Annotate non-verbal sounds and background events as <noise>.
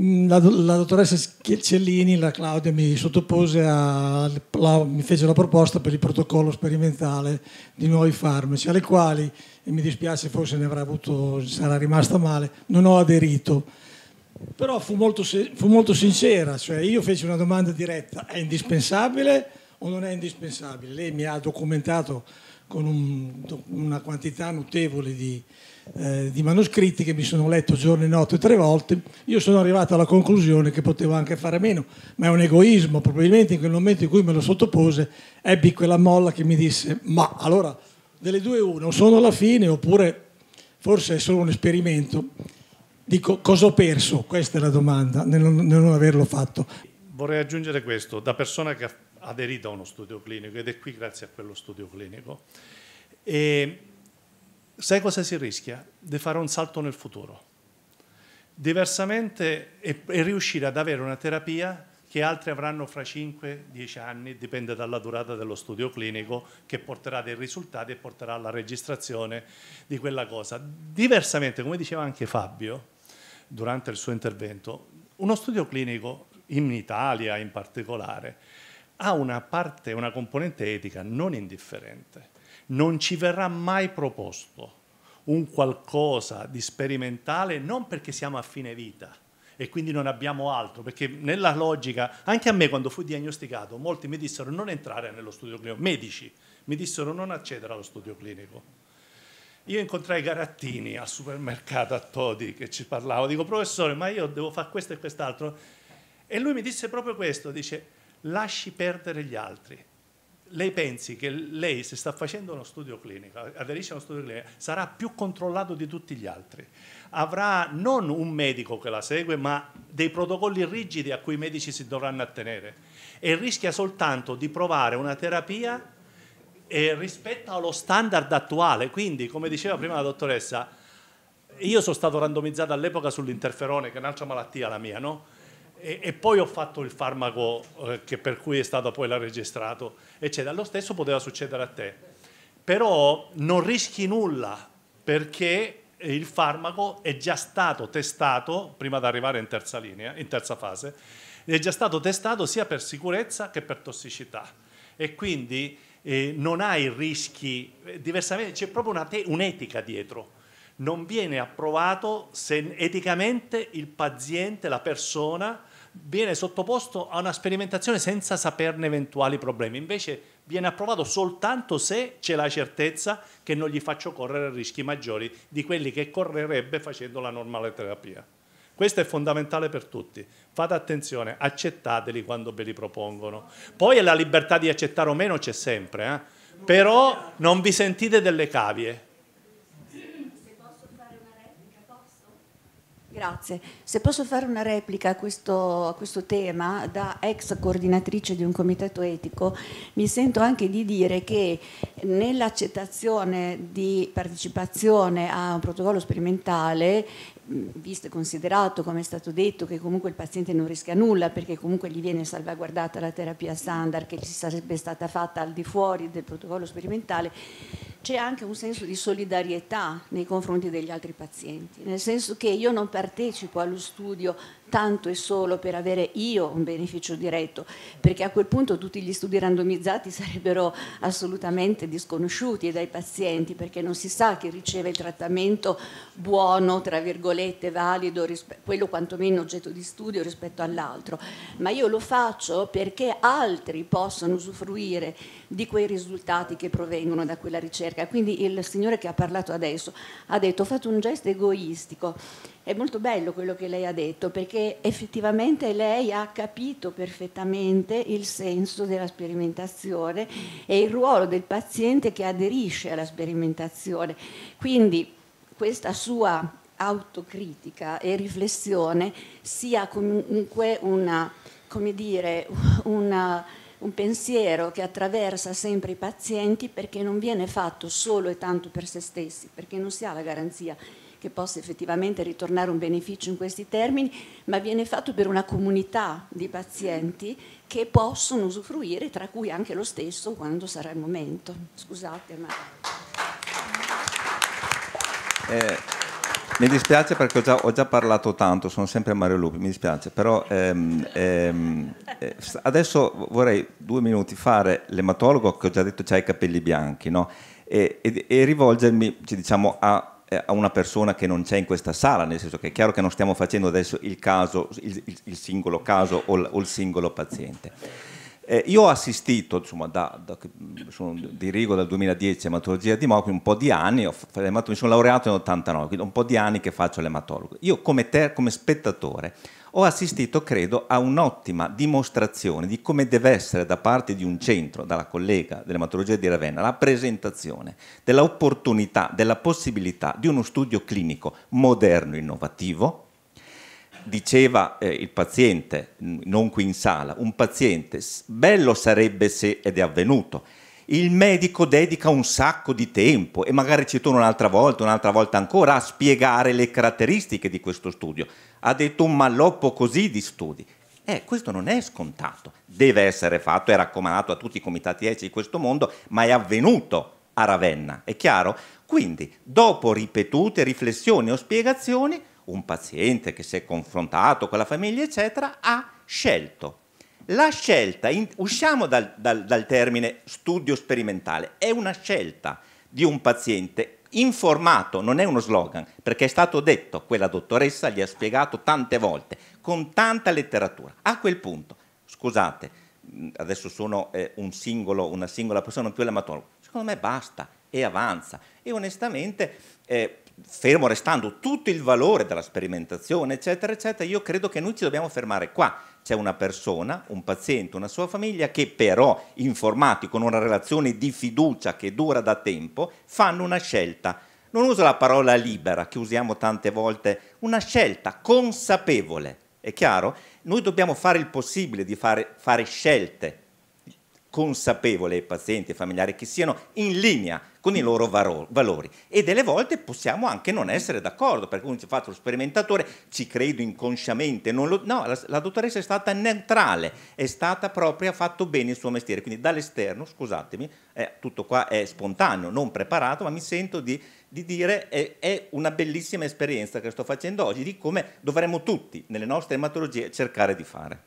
La, la, dottoressa Cellini, la Claudia, mi sottopose a, la, mi fece la proposta per il protocollo sperimentale di nuovi farmaci, alle quali, e mi dispiace forse ne avrà avuto, sarà rimasta male, non ho aderito. Però fu molto, fu molto sincera, cioè io feci una domanda diretta, è indispensabile o non è indispensabile? Lei mi ha documentato con un, una quantità notevole di, eh, di, manoscritti che mi sono letto giorno e notte tre volte, io sono arrivato alla conclusione che potevo anche fare meno, ma è un egoismo, probabilmente in quel momento in cui me lo sottopose ebbi quella molla che mi disse ma allora delle due uno, sono alla fine oppure forse è solo un esperimento. Dico, cosa ho perso? Questa è la domanda, nel non, nel non averlo fatto. Vorrei aggiungere questo, da persona che ha aderito a uno studio clinico ed è qui grazie a quello studio clinico. E sai cosa si rischia? Di fare un salto nel futuro. Diversamente e, e riuscire ad avere una terapia che altri avranno fra 5-10 anni, dipende dalla durata dello studio clinico, che porterà dei risultati e porterà alla registrazione di quella cosa. Diversamente, come diceva anche Fabio durante il suo intervento, uno studio clinico in Italia in particolare ha una parte, una componente etica non indifferente. Non ci verrà mai proposto un qualcosa di sperimentale non perché siamo a fine vita e quindi non abbiamo altro, perché nella logica, anche a me quando fui diagnosticato, molti mi dissero non entrare nello studio clinico, medici mi dissero non accedere allo studio clinico. Io incontrai Garattini al supermercato a Todi che ci parlava, dico professore ma io devo fare questo e quest'altro e lui mi disse proprio questo, dice lasci perdere gli altri. Lei pensi che lei, se sta facendo uno studio clinico, aderisce a uno studio clinico, sarà più controllato di tutti gli altri. Avrà non un medico che la segue, ma dei protocolli rigidi a cui i medici si dovranno attenere. E rischia soltanto di provare una terapia eh, rispetto allo standard attuale. Quindi, come diceva prima la dottoressa, io sono stato randomizzato all'epoca sull'interferone, che è un'altra malattia la mia, no? e, e poi ho fatto il farmaco eh, per cui è stato poi registrato, eccetera. Lo stesso poteva succedere a te. Però non rischi nulla perché il farmaco è già stato testato, prima di arrivare in terza linea, in terza fase, è già stato testato sia per sicurezza che per tossicità. E quindi eh, non hai rischi, eh, diversamente c'è proprio un'etica dietro. Non viene approvato se eticamente il paziente, la persona, viene sottoposto a una sperimentazione senza saperne eventuali problemi, invece viene approvato soltanto se c'è la certezza che non gli faccio correre rischi maggiori di quelli che correrebbe facendo la normale terapia. Questo è fondamentale per tutti. Fate attenzione, accettateli quando ve li propongono. Poi la libertà di accettare o meno c'è sempre, eh? però non vi sentite delle cavie Grazie. Se posso fare una replica a questo, a questo, tema, da ex coordinatrice di un comitato etico, mi sento anche di dire che nell'accettazione di partecipazione a un protocollo sperimentale, visto e considerato, come è stato detto, che comunque il paziente non rischia nulla perché comunque gli viene salvaguardata la terapia standard che ci sarebbe stata fatta al di fuori del protocollo sperimentale, c'è anche un senso di solidarietà nei confronti degli altri pazienti, nel senso che io non partecipo allo studio tanto e solo per avere io un beneficio diretto, perché a quel punto tutti gli studi randomizzati <laughs> sarebbero assolutamente disconosciuti dai pazienti, perché non si sa chi riceve il trattamento buono, tra virgolette, valido, quello quantomeno oggetto di studio rispetto all'altro, ma io lo faccio perché altri possono usufruire di quei risultati che provengono da quella ricerca. Quindi il signore che ha parlato adesso ha detto ho fatto un gesto egoistico è molto bello quello che lei ha detto perché effettivamente lei ha capito perfettamente il senso della sperimentazione e il ruolo del paziente che aderisce alla sperimentazione. Quindi questa sua autocritica e riflessione sia comunque una, come dire, una, un pensiero che attraversa sempre i pazienti perché non viene fatto solo e tanto per se stessi, perché non si ha la garanzia che possa effettivamente ritornare un beneficio in questi termini, ma viene fatto per una comunità di pazienti che possono usufruire, tra cui anche lo stesso quando sarà il momento. Scusate, ma... Eh. Mi dispiace perché ho già, ho già, parlato tanto, sono sempre Mario Lupi, mi dispiace, però ehm, ehm, eh, adesso vorrei due minuti fare l'ematologo che ho già detto ha i capelli bianchi no? e, e, e rivolgermi diciamo, a eh, a una persona che non c'è in questa sala, nel senso che è chiaro che non stiamo facendo adesso il caso, il, il, singolo caso o il, o il singolo paziente. Eh, io ho assistito, insomma, da, da, sono dirigo dal 2010 ematologia di Mo, un po' di anni, ho, mi sono laureato nel 89, quindi un po' di anni che faccio l'ematologo. Io come, te, come spettatore ho assistito, credo, a un'ottima dimostrazione di come deve essere da parte di un centro, dalla collega dell'ematologia di Ravenna, la presentazione dell'opportunità, della possibilità di uno studio clinico moderno, innovativo, diceva eh, il paziente, non qui in sala, un paziente, bello sarebbe se ed è avvenuto. Il medico dedica un sacco di tempo e magari ci torna un'altra volta, un'altra volta ancora a spiegare le caratteristiche di questo studio. Ha detto un malloppo così di studi. Eh, questo non è scontato, deve essere fatto, è raccomandato a tutti i comitati etici di questo mondo, ma è avvenuto a Ravenna, è chiaro? Quindi, dopo ripetute riflessioni o spiegazioni, un paziente che si è confrontato con la famiglia, eccetera, ha scelto. La scelta, in, usciamo dal, dal, dal termine studio sperimentale, è una scelta di un paziente informato, non è uno slogan, perché è stato detto, quella dottoressa gli ha spiegato tante volte, con tanta letteratura. A quel punto, scusate, adesso sono eh, un singolo, una singola persona, non più l'amatologo, secondo me basta e avanza. E onestamente eh, fermo restando tutto il valore della sperimentazione, eccetera, eccetera, io credo che noi ci dobbiamo fermare qua. C'è una persona, un paziente, una sua famiglia che però, informati con una relazione di fiducia che dura da tempo, fanno una scelta. Non uso la parola libera che usiamo tante volte, una scelta consapevole. È chiaro? Noi dobbiamo fare il possibile di fare, fare scelte consapevole, ai pazienti e familiari che siano in linea con i loro valori. E delle volte possiamo anche non essere d'accordo, perché uno ci ha fatto lo sperimentatore, ci credo inconsciamente, lo, no, la, la, dottoressa è stata neutrale, è stata proprio, ha fatto bene il suo mestiere, quindi dall'esterno, scusatemi, eh, tutto qua è spontaneo, non preparato, ma mi sento di, di dire che è una bellissima esperienza che sto facendo oggi, di come dovremmo tutti nelle nostre ematologie cercare di fare.